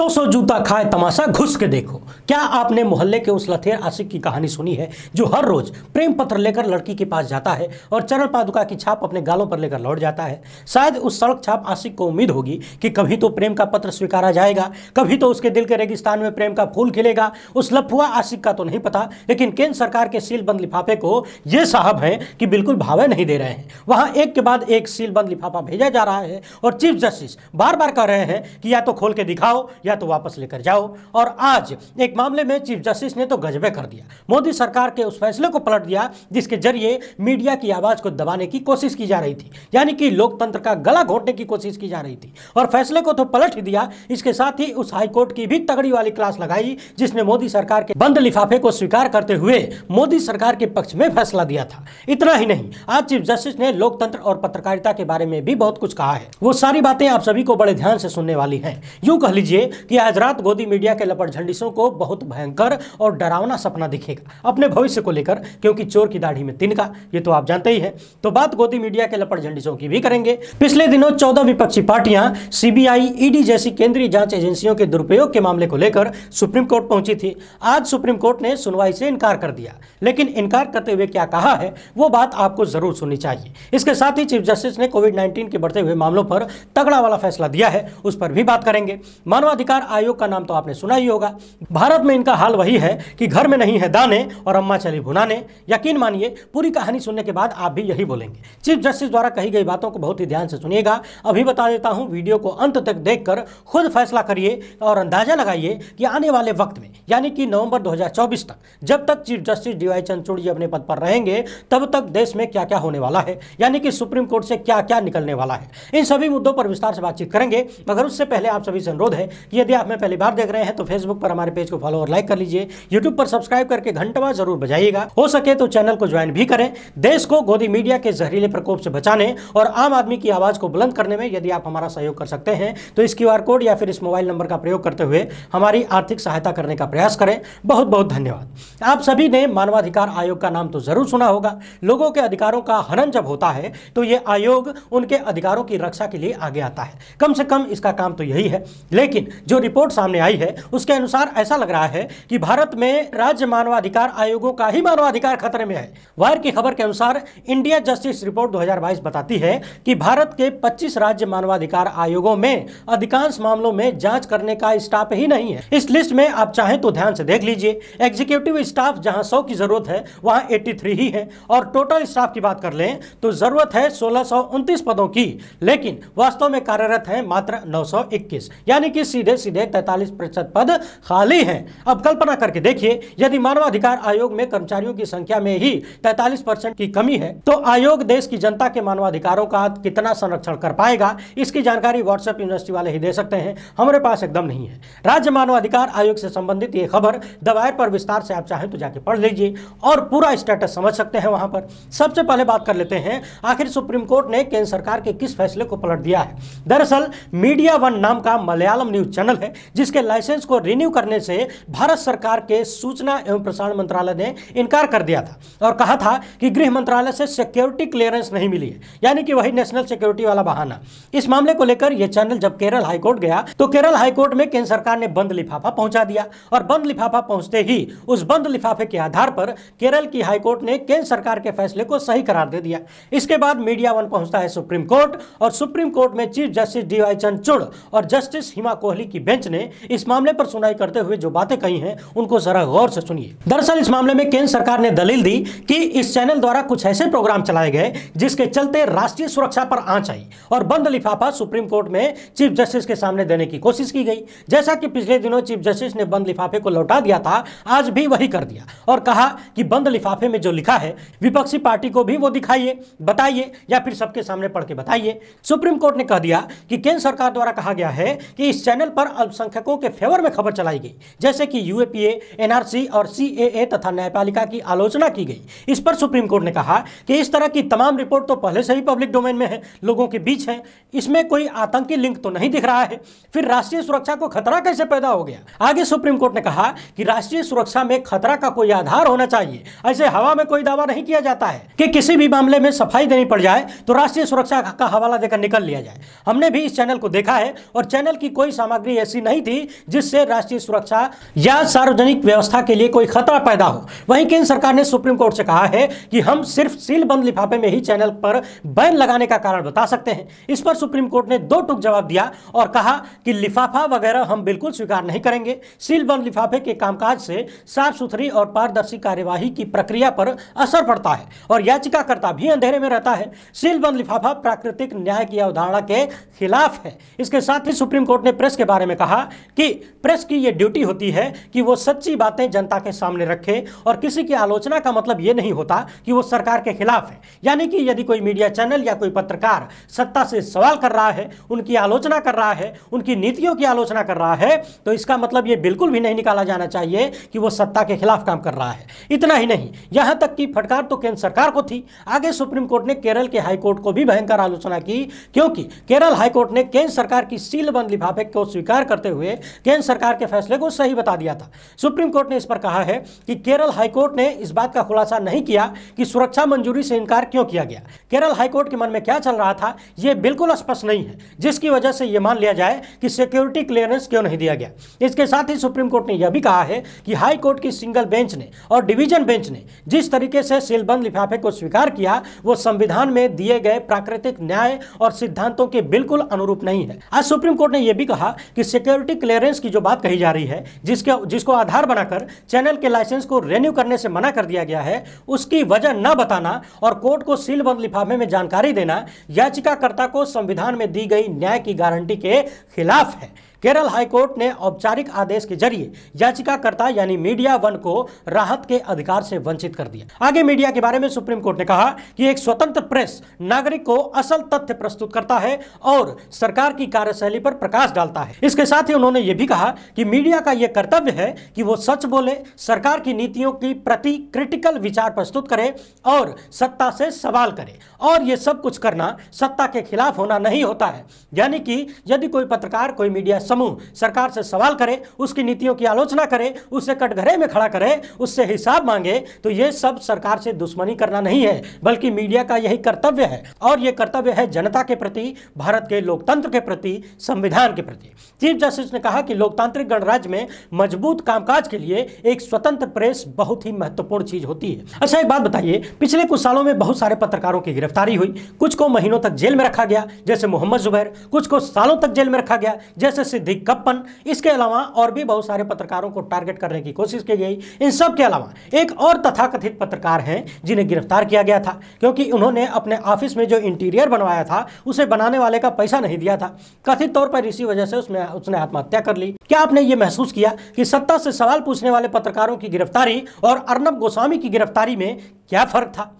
सौ सौ जूता खाए तमाशा घुस के देखो क्या आपने मोहल्ले के उस लथेर आशिक की कहानी सुनी है जो हर रोज प्रेम पत्र लेकर लड़की के पास जाता है और चरण पादुका की छाप अपने गालों पर लेकर लौट जाता है शायद उस सड़क छाप आशिक को उम्मीद होगी कि कभी तो प्रेम का पत्र स्वीकारा जाएगा कभी तो उसके दिल के रेगिस्तान में प्रेम का फूल खिलेगा उस लफुआ आशिक का तो नहीं पता लेकिन केंद्र सरकार के सीलबंद लिफाफे को ये साहब हैं कि बिल्कुल भावे नहीं दे रहे हैं वहां एक के बाद एक सीलबंद लिफाफा भेजा जा रहा है और चीफ जस्टिस बार बार कह रहे हैं कि या तो खोल के दिखाओ या या तो वापस लेकर जाओ और आज एक मामले में चीफ जस्टिस ने तो गजबे कर दिया मोदी सरकार के उस फैसले को पलट दिया जिसके जरिए मीडिया की आवाज़ को दबाने की कोशिश की जा रही थी यानी कि लोकतंत्र का गला घोटने की कोशिश की जा रही थी और फैसले को तो पलट ही दिया इसके साथ ही उस हाईकोर्ट की भी तगड़ी वाली क्लास लगाई जिसने मोदी सरकार के बंद लिफाफे को स्वीकार करते हुए मोदी सरकार के पक्ष में फैसला दिया था इतना ही नहीं आज चीफ जस्टिस ने लोकतंत्र और पत्रकारिता के बारे में भी बहुत कुछ कहा है वो सारी बातें आप सभी को बड़े ध्यान से सुनने वाली है यूं कह लीजिए कि आज रात गोदी मीडिया के लपट झंडिसों को बहुत भयंकर और डरावना सपना दिखेगा अपने भविष्य को लेकर क्योंकि चोर की दाढ़ी में तिनका ये तो आप जानते ही है तो बात गोदी मीडिया के लपट झंडिसों की भी करेंगे पिछले दिनों चौदह विपक्षी पार्टियां सीबीआई ईडी जैसी केंद्रीय जांच एजेंसियों के दुरुपयोग के मामले को लेकर सुप्रीम कोर्ट पहुंची थी आज सुप्रीम कोर्ट ने सुनवाई से इनकार कर दिया लेकिन इनकार करते हुए क्या कहा है वो बात आपको जरूर सुननी चाहिए इसके साथ ही चीफ जस्टिस ने कोविड 19 के बढ़ते हुए मामलों पर तगड़ा वाला फैसला दिया है उस पर भी बात करेंगे मानवाधिकार मानवाधिकार आयोग का नाम तो आपने सुना ही होगा भारत में इनका हाल वही है कि घर में नहीं है दाने और अम्मा चली भुनाने यकीन मानिए पूरी कहानी सुनने के बाद आप भी यही बोलेंगे चीफ जस्टिस द्वारा कही गई बातों को बहुत ही ध्यान से सुनिएगा अभी बता देता हूँ वीडियो को अंत तक देख खुद फैसला करिए और अंदाजा लगाइए कि आने वाले वक्त में यानी कि नवंबर दो तक जब तक chief justice D Y Chandrachud ji अपने पद पर रहेंगे तब तक देश में क्या क्या होने वाला है यानी कि सुप्रीम कोर्ट से क्या क्या निकलने वाला है इन सभी मुद्दों पर विस्तार से बातचीत करेंगे मगर उससे पहले आप सभी से अनुरोध है यदि आप हमें पहली बार देख रहे हैं तो फेसबुक पर हमारे पेज को फॉलो और लाइक कर लीजिए यूट्यूब पर सब्सक्राइब करके घंटवा जरूर बजाइएगा हो सके तो चैनल को ज्वाइन भी करें देश को गोदी मीडिया के जहरीले प्रकोप से बचाने और आम आदमी की आवाज़ को बुलंद करने में यदि आप हमारा सहयोग कर सकते हैं तो इस क्यू कोड या फिर इस मोबाइल नंबर का प्रयोग करते हुए हमारी आर्थिक सहायता करने का प्रयास करें बहुत बहुत धन्यवाद आप सभी ने मानवाधिकार आयोग का नाम तो जरूर सुना होगा लोगों के अधिकारों का हनन जब होता है तो ये आयोग उनके अधिकारों की रक्षा के लिए आगे आता है कम से कम इसका काम तो यही है लेकिन जो रिपोर्ट सामने आई है उसके अनुसार ऐसा लग रहा है कि भारत में राज्य मानवाधिकार आयोगों का ही मानवाधिकार खतरे में है वायर की खबर के अनुसार इंडिया जस्टिस रिपोर्ट 2022 बताती है कि भारत के 25 राज्य मानवाधिकार आयोगों में अधिकांश मामलों में जांच करने का स्टाफ ही नहीं है इस लिस्ट में आप चाहें तो ध्यान से देख लीजिए एग्जीक्यूटिव स्टाफ जहां 100 की जरूरत है वहां 83 ही है और टोटल स्टाफ की बात कर लें तो जरूरत है सोलह पदों की लेकिन वास्तव में कार्यरत है मात्र नौ यानी कि सीधे सीधे सीधे तैंतालीस प्रतिशत पद खाली हैं अब कल्पना करके देखिए यदि मानवाधिकार आयोग में कर्मचारियों की संख्या में ही तैतालीस परसेंट की कमी है तो आयोग देश की जनता के मानवाधिकारों का कितना संरक्षण कर पाएगा इसकी जानकारी व्हाट्सएप यूनिवर्सिटी वाले ही दे सकते हैं हमारे पास एकदम नहीं है राज्य मानवाधिकार आयोग से संबंधित ये खबर दवायर पर विस्तार से आप चाहें तो जाके पढ़ लीजिए और पूरा स्टेटस समझ सकते हैं वहां पर सबसे पहले बात कर लेते हैं आखिर सुप्रीम कोर्ट ने केंद्र सरकार के किस फैसले को पलट दिया है दरअसल मीडिया वन नाम का मलयालम न्यूज चैनल है जिसके लाइसेंस को रिन्यू करने से भारत सरकार के सूचना एवं प्रसारण मंत्रालय ने इनकार कर दिया था और कहा था कि गृह मंत्रालय से सिक्योरिटी क्लियरेंस नहीं मिली है यानी कि वही नेशनल सिक्योरिटी वाला बहाना इस मामले को लेकर यह चैनल जब केरल हाईकोर्ट गया तो केरल हाईकोर्ट में केंद्र सरकार ने बंद लिफाफा पहुंचा दिया और बंद लिफाफा पहुंचते ही उस बंद लिफाफे के आधार पर केरल की हाईकोर्ट ने केंद्र सरकार के फैसले को सही करार दे दिया इसके बाद मीडिया वन पहुंचता है सुप्रीम कोर्ट और सुप्रीम कोर्ट में chief justice D Y Chandrachud और जस्टिस हिमा कोहली की बेंच ने इस मामले पर सुनाई करते हुए जो बातें कही हैं उनको जरा गौर से सुनिए दरअसल इस मामले में केंद्र सरकार ने दलील दी कि इस चैनल द्वारा कुछ ऐसे प्रोग्राम चलाए गए जिसके चलते राष्ट्रीय सुरक्षा पर आंच आई और बंद लिफाफा सुप्रीम कोर्ट में चीफ जस्टिस के सामने देने की कोशिश की गई जैसा कि पिछले दिनों चीफ जस्टिस ने बंद लिफाफे को लौटा दिया था आज भी वही कर दिया और कहा कि बंद लिफाफे में जो लिखा है विपक्षी पार्टी को भी वो दिखाइए बताइए या फिर सबके सामने पढ़ के बताइए सुप्रीम कोर्ट ने कह दिया कि केंद्र सरकार द्वारा कहा गया है कि इस चैनल पर पर अल्पसंख्यकों के फेवर में खबर चलाई गई जैसे कि यूएपीए एनआरसी और सीएए तथा न्यायपालिका की आलोचना की गई इस पर सुप्रीम कोर्ट ने कहा कि इस तरह की तमाम रिपोर्ट तो पहले से ही पब्लिक डोमेन में है लोगों के बीच है इसमें कोई आतंकी लिंक तो नहीं दिख रहा है फिर राष्ट्रीय सुरक्षा को खतरा कैसे पैदा हो गया आगे सुप्रीम कोर्ट ने कहा कि राष्ट्रीय सुरक्षा में खतरा का कोई आधार होना चाहिए ऐसे हवा में कोई दावा नहीं किया जाता है कि किसी भी मामले में सफाई देनी पड़ जाए तो राष्ट्रीय सुरक्षा का हवाला देकर निकल लिया जाए हमने भी इस चैनल को देखा है और चैनल की कोई सामग्री सामग्री ऐसी नहीं थी जिससे राष्ट्रीय सुरक्षा या सार्वजनिक व्यवस्था के लिए कोई खतरा पैदा हो वहीं केंद्र सरकार ने सुप्रीम कोर्ट से कहा है कि हम सिर्फ सीलबंद लिफाफे में ही चैनल पर बैन लगाने का कारण बता सकते हैं इस पर सुप्रीम कोर्ट ने दो टुक जवाब दिया और कहा कि लिफाफा वगैरह हम बिल्कुल स्वीकार नहीं करेंगे सीलबंद लिफाफे के कामकाज से साफ सुथरी और पारदर्शी कार्यवाही की प्रक्रिया पर असर पड़ता है और याचिकाकर्ता भी अंधेरे में रहता है सीलबंद लिफाफा प्राकृतिक न्याय की अवधारणा के खिलाफ है इसके साथ ही सुप्रीम कोर्ट ने प्रेस के बारे में कहा कि प्रेस की यह ड्यूटी होती है कि वो सच्ची बातें जनता के सामने रखे और किसी की आलोचना का मतलब यह नहीं होता कि वो सरकार के खिलाफ है यानी कि यदि कोई मीडिया चैनल या कोई पत्रकार सत्ता से सवाल कर रहा है उनकी आलोचना कर रहा है उनकी नीतियों की आलोचना कर रहा है तो इसका मतलब यह बिल्कुल भी नहीं निकाला जाना चाहिए कि वह सत्ता के खिलाफ काम कर रहा है इतना ही नहीं यहां तक कि फटकार तो केंद्र सरकार को थी आगे सुप्रीम कोर्ट ने केरल के हाईकोर्ट को भी भयंकर आलोचना की क्योंकि केरल हाईकोर्ट ने केंद्र सरकार की सीलबंद लिफाफे को स्वीकार स्वीकार करते हुए केंद्र सरकार के फैसले को सही बता दिया था सुप्रीम कोर्ट ने इस पर कहा है कि केरल हाईकोर्ट ने इस बात का खुलासा नहीं किया कि सुरक्षा मंजूरी से इनकार क्यों किया गया केरल हाईकोर्ट के मन में क्या चल रहा था यह बिल्कुल स्पष्ट नहीं है जिसकी वजह से यह मान लिया जाए कि सिक्योरिटी क्लियरेंस क्यों नहीं दिया गया इसके साथ ही सुप्रीम कोर्ट ने यह भी कहा है कि हाईकोर्ट की सिंगल बेंच ने और डिवीजन बेंच ने जिस तरीके से सीलबंद लिफाफे को स्वीकार किया वो संविधान में दिए गए प्राकृतिक न्याय और सिद्धांतों के बिल्कुल अनुरूप नहीं है आज सुप्रीम कोर्ट ने यह भी कहा कि सिक्योरिटी क्लियरेंस की जो बात कही जा रही है जिसके जिसको आधार बनाकर चैनल के लाइसेंस को रेन्यू करने से मना कर दिया गया है उसकी वजह न बताना और कोर्ट को सीलबंद लिफाफे में जानकारी देना याचिकाकर्ता को संविधान में दी गई न्याय की गारंटी के खिलाफ है केरल हाईकोर्ट ने औपचारिक आदेश के जरिए याचिकाकर्ता यानी मीडिया वन को राहत के अधिकार से वंचित कर दिया आगे मीडिया के बारे में सुप्रीम कोर्ट ने कहा कि एक स्वतंत्र प्रेस नागरिक को असल तथ्य प्रस्तुत करता है और सरकार की कार्यशैली पर प्रकाश डालता है इसके साथ ही उन्होंने ये भी कहा कि मीडिया का यह कर्तव्य है कि वो सच बोले सरकार की नीतियों की प्रति क्रिटिकल विचार प्रस्तुत करे और सत्ता से सवाल करे और ये सब कुछ करना सत्ता के खिलाफ होना नहीं होता है यानी कि यदि कोई पत्रकार कोई मीडिया समूह सरकार से सवाल करे उसकी नीतियों की आलोचना करे उसे कटघरे में खड़ा करे उससे हिसाब मांगे तो ये सब सरकार से दुश्मनी करना नहीं है बल्कि मीडिया का यही कर्तव्य है और ये कर्तव्य है जनता के प्रति भारत के लोकतंत्र के प्रति संविधान के प्रति चीफ जस्टिस ने कहा कि लोकतांत्रिक गणराज्य में मजबूत कामकाज के लिए एक स्वतंत्र प्रेस बहुत ही महत्वपूर्ण चीज होती है अच्छा एक बात बताइए पिछले कुछ सालों में बहुत सारे पत्रकारों की गिरफ्तारी हुई कुछ को महीनों तक जेल में रखा गया जैसे मोहम्मद जुबैर कुछ को सालों तक जेल में रखा गया जैसे सिद्धिकप्पन इसके अलावा और भी बहुत सारे पत्रकारों को टारगेट करने की कोशिश की गई इन सब के अलावा एक और तथाकथित पत्रकार हैं जिन्हें गिरफ्तार किया गया था क्योंकि उन्होंने अपने ऑफिस में जो इंटीरियर बनवाया था उसे बनाने वाले का पैसा नहीं दिया था कथित तौर पर इसी वजह से उसमें उसने आत्महत्या कर ली क्या आपने ये महसूस किया कि सत्ता से सवाल पूछने वाले पत्रकारों की गिरफ्तारी और अर्नब गोस्वामी की गिरफ्तारी में क्या फर्क था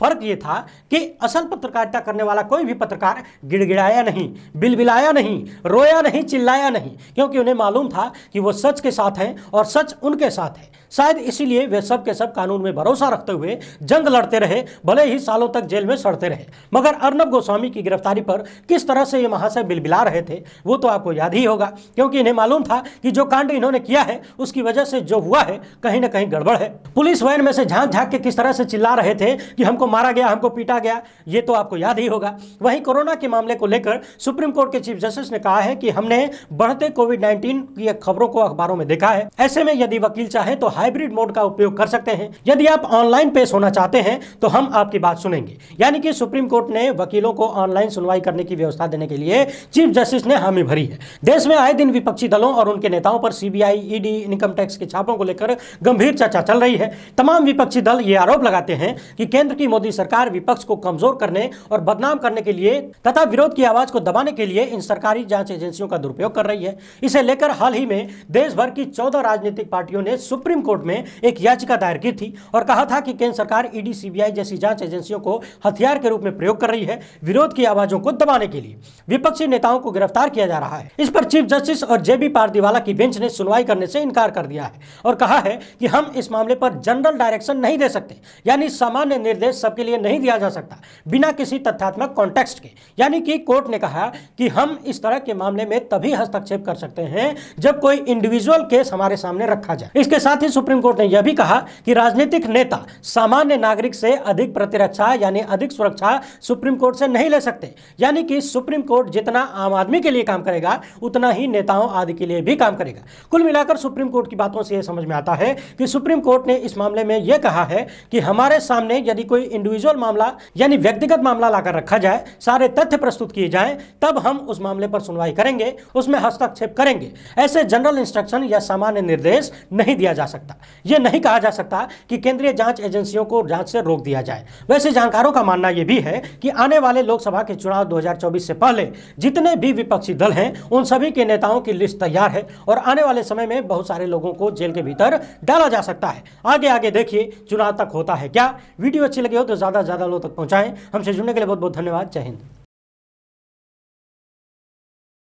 फर्क ये था कि असल पत्रकारिता करने वाला कोई भी पत्रकार गिड़गिड़ाया नहीं बिलबिलाया नहीं रोया नहीं चिल्लाया नहीं क्योंकि उन्हें मालूम था कि वो सच के साथ हैं और सच उनके साथ है शायद इसीलिए वे सब के सब कानून में भरोसा रखते हुए जंग लड़ते रहे भले ही सालों तक जेल में सड़ते रहे मगर अर्नब गोस्वामी की गिरफ्तारी पर किस तरह से ये महाशय बिलबिला रहे थे वो तो आपको याद ही होगा क्योंकि इन्हें मालूम था कि जो कांड इन्होंने किया है उसकी वजह से जो हुआ है कहीं ना कहीं गड़बड़ है पुलिस वैन में से झांक झांक के किस तरह से चिल्ला रहे थे कि हमको मारा गया हमको पीटा गया ये तो आपको याद ही होगा वहीं कोरोना के मामले को लेकर सुप्रीम कोर्ट के चीफ जस्टिस ने कहा है कि हमने बढ़ते कोविड नाइन्टीन की खबरों को अखबारों में देखा है ऐसे में यदि वकील चाहे तो हाई हाइब्रिड मोड का उपयोग कर सकते हैं यदि आप ऑनलाइन पेश होना चाहते हैं तो हम आपकी बात सुनेंगे यानी कि सुप्रीम कोर्ट ने वकीलों को ऑनलाइन सुनवाई करने की व्यवस्था देने के लिए चीफ जस्टिस ने हामी भरी है देश में आए दिन विपक्षी दलों और उनके नेताओं पर सीबीआई ईडी इनकम टैक्स के छापों को लेकर गंभीर चर्चा चल रही है तमाम विपक्षी दल ये आरोप लगाते हैं कि केंद्र की मोदी सरकार विपक्ष को कमजोर करने और बदनाम करने के लिए तथा विरोध की आवाज को दबाने के लिए इन सरकारी जांच एजेंसियों का दुरुपयोग कर रही है इसे लेकर हाल ही में देश भर की चौदह राजनीतिक पार्टियों ने सुप्रीम कोर्ट में एक याचिका दायर की थी और कहा था कि केंद्र सरकार ईडी सीबीआई जैसी जांच एजेंसियों को हथियार के रूप में प्रयोग कर रही है विरोध की आवाजों को दबाने के लिए विपक्षी नेताओं को गिरफ्तार किया जा रहा है इस पर चीफ जस्टिस और जेबी पारदीवाला की बेंच ने सुनवाई करने से इनकार कर दिया है और कहा है कि हम इस मामले पर जनरल डायरेक्शन नहीं दे सकते यानी सामान्य निर्देश सबके लिए नहीं दिया जा सकता बिना किसी तथ्यात्मक कॉन्टेक्स्ट के यानी कि कोर्ट ने कहा कि हम इस तरह के मामले में तभी हस्तक्षेप कर सकते हैं जब कोई इंडिविजुअल केस हमारे सामने रखा जाए इसके साथ ही सुप्रीम कोर्ट ने यह भी कहा कि राजनीतिक नेता सामान्य नागरिक से अधिक प्रतिरक्षा यानी अधिक सुरक्षा सुप्रीम कोर्ट से नहीं ले सकते यानी कि सुप्रीम कोर्ट जितना आम आदमी के लिए काम करेगा उतना ही नेताओं आदि के लिए भी काम करेगा कुल मिलाकर सुप्रीम कोर्ट की बातों से यह समझ में आता है कि सुप्रीम कोर्ट ने इस मामले में यह कहा है कि हमारे सामने यदि कोई इंडिविजुअल मामला यानी व्यक्तिगत मामला लाकर रखा जाए सारे तथ्य प्रस्तुत किए जाए तब हम उस मामले पर सुनवाई करेंगे उसमें हस्तक्षेप करेंगे ऐसे जनरल इंस्ट्रक्शन या सामान्य निर्देश नहीं दिया जा सकता सकता यह नहीं कहा जा सकता कि केंद्रीय जांच एजेंसियों को जांच से रोक दिया जाए वैसे जानकारों का मानना यह भी है कि आने वाले लोकसभा के चुनाव 2024 से पहले जितने भी विपक्षी दल हैं उन सभी के नेताओं की लिस्ट तैयार है और आने वाले समय में बहुत सारे लोगों को जेल के भीतर डाला जा सकता है आगे आगे देखिए चुनाव तक होता है क्या वीडियो अच्छी लगी हो तो ज़्यादा से ज़्यादा लोग तक पहुंचाएं हमसे जुड़ने के लिए बहुत बहुत धन्यवाद जय हिंद